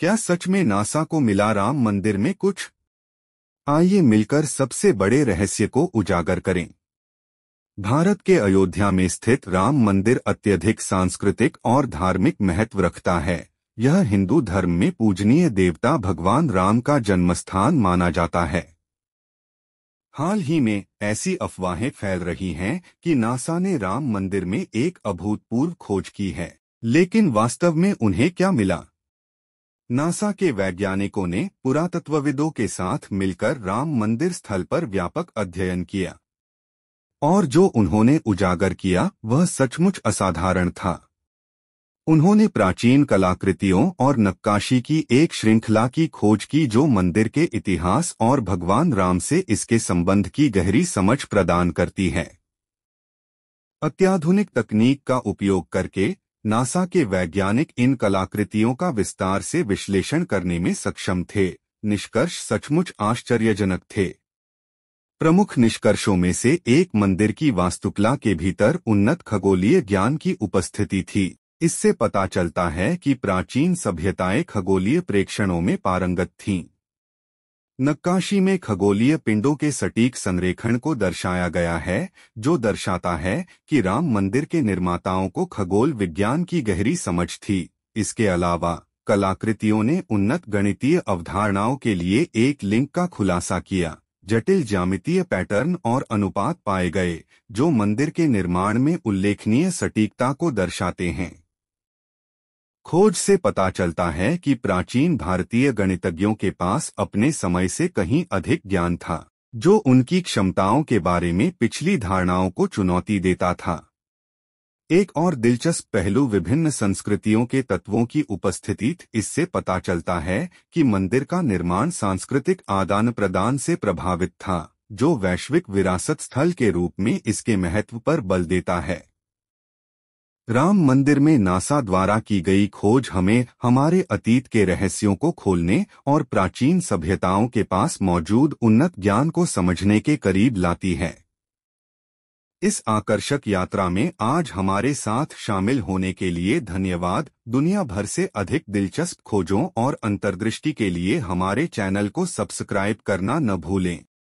क्या सच में नासा को मिला राम मंदिर में कुछ आइए मिलकर सबसे बड़े रहस्य को उजागर करें भारत के अयोध्या में स्थित राम मंदिर अत्यधिक सांस्कृतिक और धार्मिक महत्व रखता है यह हिंदू धर्म में पूजनीय देवता भगवान राम का जन्मस्थान माना जाता है हाल ही में ऐसी अफवाहें फैल रही हैं कि नासा ने राम मंदिर में एक अभूतपूर्व खोज की है लेकिन वास्तव में उन्हें क्या मिला नासा के वैज्ञानिकों ने पुरातत्वविदों के साथ मिलकर राम मंदिर स्थल पर व्यापक अध्ययन किया और जो उन्होंने उजागर किया वह सचमुच असाधारण था उन्होंने प्राचीन कलाकृतियों और नक्काशी की एक श्रृंखला की खोज की जो मंदिर के इतिहास और भगवान राम से इसके संबंध की गहरी समझ प्रदान करती है अत्याधुनिक तकनीक का उपयोग करके नासा के वैज्ञानिक इन कलाकृतियों का विस्तार से विश्लेषण करने में सक्षम थे निष्कर्ष सचमुच आश्चर्यजनक थे प्रमुख निष्कर्षों में से एक मंदिर की वास्तुकला के भीतर उन्नत खगोलीय ज्ञान की उपस्थिति थी इससे पता चलता है कि प्राचीन सभ्यताएं खगोलीय प्रेक्षणों में पारंगत थीं नक्काशी में खगोलीय पिंडों के सटीक संरेखण को दर्शाया गया है जो दर्शाता है कि राम मंदिर के निर्माताओं को खगोल विज्ञान की गहरी समझ थी इसके अलावा कलाकृतियों ने उन्नत गणितीय अवधारणाओं के लिए एक लिंक का खुलासा किया जटिल ज्यामितीय पैटर्न और अनुपात पाए गए जो मंदिर के निर्माण में उल्लेखनीय सटीकता को दर्शाते हैं खोज से पता चलता है कि प्राचीन भारतीय गणितज्ञों के पास अपने समय से कहीं अधिक ज्ञान था जो उनकी क्षमताओं के बारे में पिछली धारणाओं को चुनौती देता था एक और दिलचस्प पहलू विभिन्न संस्कृतियों के तत्वों की उपस्थिति इससे पता चलता है कि मंदिर का निर्माण सांस्कृतिक आदान प्रदान से प्रभावित था जो वैश्विक विरासत स्थल के रूप में इसके महत्व पर बल देता है राम मंदिर में नासा द्वारा की गई खोज हमें हमारे अतीत के रहस्यों को खोलने और प्राचीन सभ्यताओं के पास मौजूद उन्नत ज्ञान को समझने के करीब लाती है इस आकर्षक यात्रा में आज हमारे साथ शामिल होने के लिए धन्यवाद दुनिया भर से अधिक दिलचस्प खोजों और अंतर्दृष्टि के लिए हमारे चैनल को सब्सक्राइब करना न भूलें